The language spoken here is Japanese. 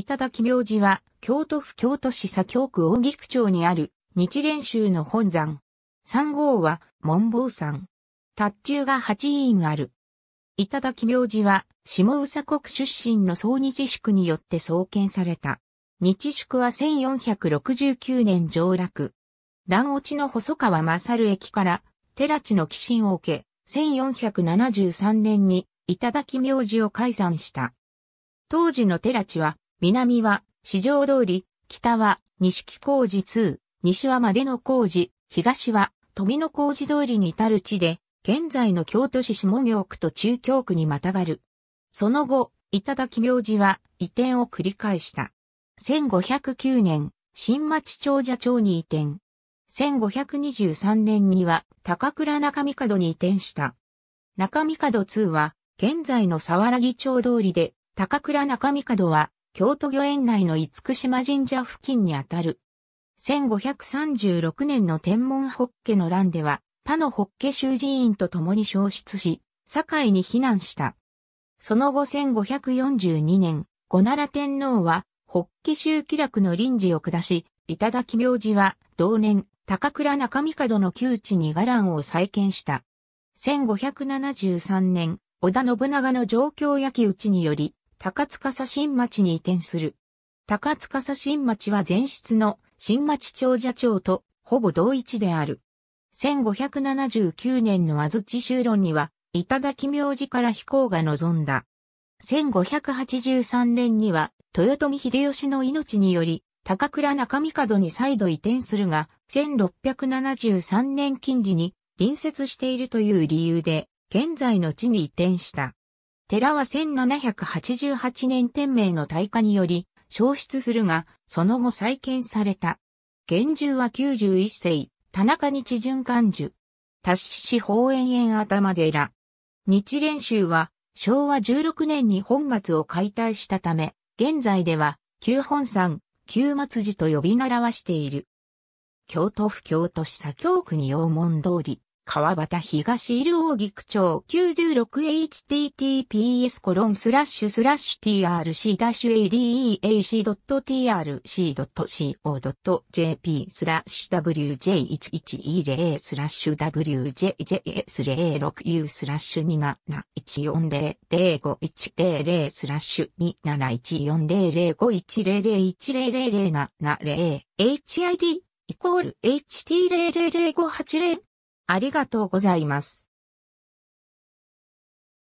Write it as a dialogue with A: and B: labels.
A: 頂明字は、京都府京都市左京区大菊町にある、日蓮宗の本山。三号は、門坊山。達中が8院ある。頂明字は、下宇佐国出身の総日宿によって創建された。日宿は1469年上落。段落ちの細川勝駅から、寺地の寄進を受け、1473年に、頂明字をざんした。当時の寺地は、南は、市場通り、北は、西木工事2、西はまでの工事、東は、富野工事通りに至る地で、現在の京都市下京区と中京区にまたがる。その後、頂名字は移転を繰り返した。1509年、新町長者町に移転。1523年には高倉中三角に移転した。中三角2は現在の沢良木町通りで、高倉中三角は京都御苑内の厳島神社付近にあたる。1536年の天文法華の乱では、他の法華囚寺院と共に消失し、堺に避難した。その後1542年、五奈良天皇は、法華宗気楽の臨時を下し、頂き名字は、同年、高倉中帝の旧地に伽藍を再建した。1573年、織田信長の上京焼き討ちにより、高塚新町に移転する。高塚新町は前室の新町長者町とほぼ同一である。1579年の安土修論には、頂名字から飛行が望んだ。1583年には、豊臣秀吉の命により、高倉中三角に再度移転するが、1673年近利に隣接しているという理由で、現在の地に移転した。寺は1788年天明の大火により消失するが、その後再建された。現住は91世、田中日巡環樹。達市法園園頭寺。日蓮宗は昭和16年に本末を解体したため、現在では旧本山、旧末寺と呼び習わしている。京都府京都市左京区に陽門通り。川端東イルオーギ区長 96https コロンスラッシュスラッシュ trc-adeac.trc.co.jp スラッシュ wj11e0 スラッシュ wjjs06u スラッシュ271400510 0スラッシュ2 7 1 4 0 0 5 1 0 0 1 0 0 0 0 7 0 HID イコール HT000580 ありがとうございます。